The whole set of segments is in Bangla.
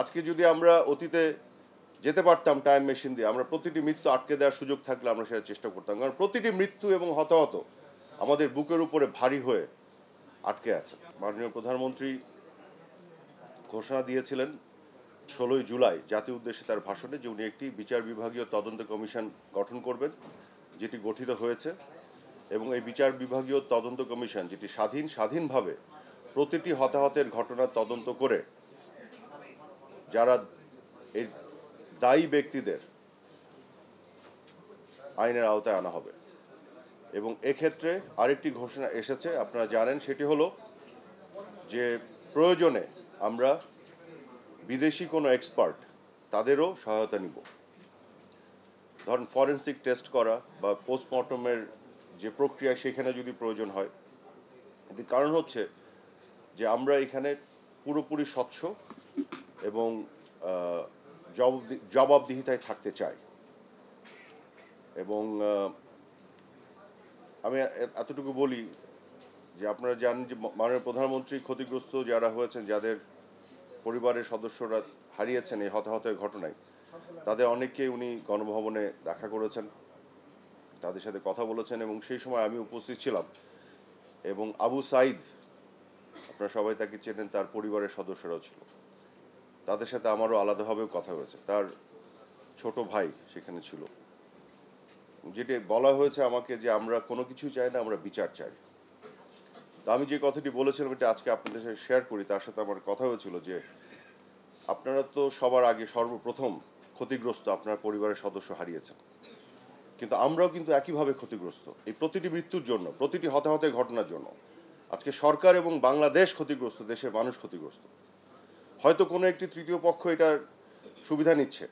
আজকে যদি আমরা অতীতে যেতে পারতাম টাইম মেশিন দিয়ে আমরা প্রতিটি মৃত্যু আটকে দেওয়ার সুযোগ থাকলে আমরা সেটা চেষ্টা করতাম কারণ প্রতিটি মৃত্যু এবং হতাহত আমাদের বুকের উপরে ভারী হয়ে আটকে আছে মাননীয় প্রধানমন্ত্রী ঘোষণা দিয়েছিলেন ষোলোই জুলাই জাতীয় উদ্দেশ্যে তার ভাষণে যে উনি একটি বিচার বিভাগীয় তদন্ত কমিশন গঠন করবেন যেটি গঠিত হয়েছে এবং এই বিচার বিভাগীয় তদন্ত কমিশন যেটি স্বাধীন স্বাধীনভাবে প্রতিটি হতাহতের ঘটনার তদন্ত করে যারা এর দায়ী ব্যক্তিদের আইনের আওতায় আনা হবে এবং এক্ষেত্রে আরেকটি ঘোষণা এসেছে আপনারা জানেন সেটি হলো যে প্রয়োজনে আমরা বিদেশি কোনো এক্সপার্ট তাদেরও সহায়তা নিব ধরুন ফরেন্সিক টেস্ট করা বা পোস্টমর্টমের যে প্রক্রিয়া সেখানে যদি প্রয়োজন হয় এটির কারণ হচ্ছে যে আমরা এখানে পুরোপুরি স্বচ্ছ এবং জবাবদিহিতায় থাকতে চাই এবং আমি এতটুকু বলি যে আপনারা জানেন যে মাননীয় প্রধানমন্ত্রী ক্ষতিগ্রস্ত যারা হয়েছেন যাদের পরিবারের সদস্যরা হারিয়েছেন এই হতাহতের ঘটনায় তাদের অনেককে উনি গণভবনে দেখা করেছেন তাদের সাথে কথা বলেছেন এবং সেই সময় আমি উপস্থিত ছিলাম এবং আবু সাইদ আপনারা সবাই তাকে চেনেন তার পরিবারের সদস্যরাও ছিল তাদের সাথে আমারও আলাদাভাবেও কথা হয়েছে তার ছোট ভাই সেখানে ছিল যেটি বলা হয়েছে আমাকে যে আমরা কোনো কিছু চাই না আমরা বিচার চাই তো আমি যে কথাটি বলেছিলাম এটা আজকে আপনাদের সাথে শেয়ার করি তার সাথে আমার কথা হয়েছিল যে আপনারা তো সবার আগে সর্বপ্রথম ক্ষতিগ্রস্ত আপনার পরিবারের সদস্য হারিয়েছেন কিন্তু আমরাও কিন্তু একইভাবে ক্ষতিগ্রস্ত এই প্রতিটি মৃত্যুর জন্য প্রতিটি হতাহতের ঘটনার জন্য আজকে সরকার এবং বাংলাদেশ ক্ষতিগ্রস্ত দেশের মানুষ ক্ষতিগ্রস্ত হয়তো কোনো একটি তৃতীয় পক্ষ এটার সুবিধা নিচ্ছে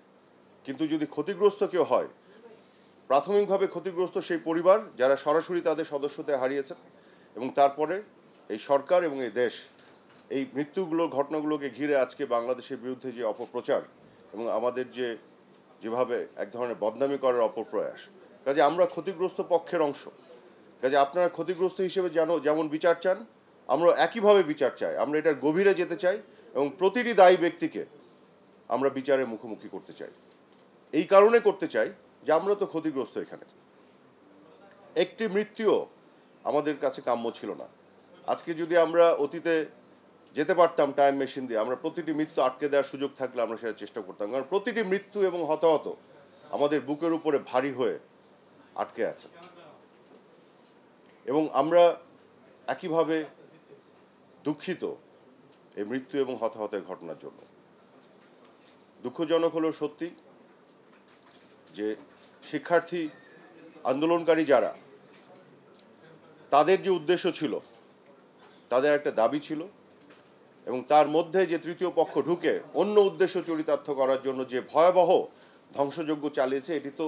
কিন্তু যদি ক্ষতিগ্রস্ত কেউ হয় প্রাথমিকভাবে ক্ষতিগ্রস্ত সেই পরিবার যারা সরাসরি তাদের সদস্যতে হারিয়েছেন এবং তারপরে এই সরকার এবং এই দেশ এই মৃত্যুগুলো ঘটনাগুলোকে ঘিরে আজকে বাংলাদেশের বিরুদ্ধে যে অপপ্রচার এবং আমাদের যে যেভাবে এক ধরনের বদনামি করার অপপ্রয়াস কাজে আমরা ক্ষতিগ্রস্ত পক্ষের অংশ কাজে আপনারা ক্ষতিগ্রস্ত হিসেবে যেন যেমন বিচার চান আমরা একইভাবে বিচার চাই আমরা এটার গভীরে যেতে চাই এবং প্রতিটি দায়ী ব্যক্তিকে আমরা বিচারের মুখোমুখি করতে চাই এই কারণে করতে চাই যে আমরা তো ক্ষতিগ্রস্ত এখানে একটি মৃত্যুও আমাদের কাছে কাম্য ছিল না আজকে যদি আমরা অতীতে যেতে পারতাম টাইম মেশিন দিয়ে আমরা প্রতিটি মৃত্যু আটকে দেওয়ার সুযোগ থাকলে আমরা সেটা চেষ্টা করতাম কারণ প্রতিটি মৃত্যু এবং হতাহত আমাদের বুকের উপরে ভারী হয়ে আটকে আছে এবং আমরা একইভাবে দুঃখিত এই মৃত্যু এবং হতাহতের ঘটনার জন্য দুঃখজনক হলো সত্যি যে শিক্ষার্থী আন্দোলনকারী যারা তাদের যে উদ্দেশ্য ছিল তাদের একটা দাবি ছিল এবং তার মধ্যে যে তৃতীয় পক্ষ ঢুকে অন্য উদ্দেশ্য চরিতার্থ করার জন্য যে ভয়াবহ ধ্বংসযজ্ঞ চালিয়েছে এটি তো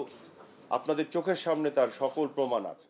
আপনাদের চোখের সামনে তার সকল প্রমাণ আছে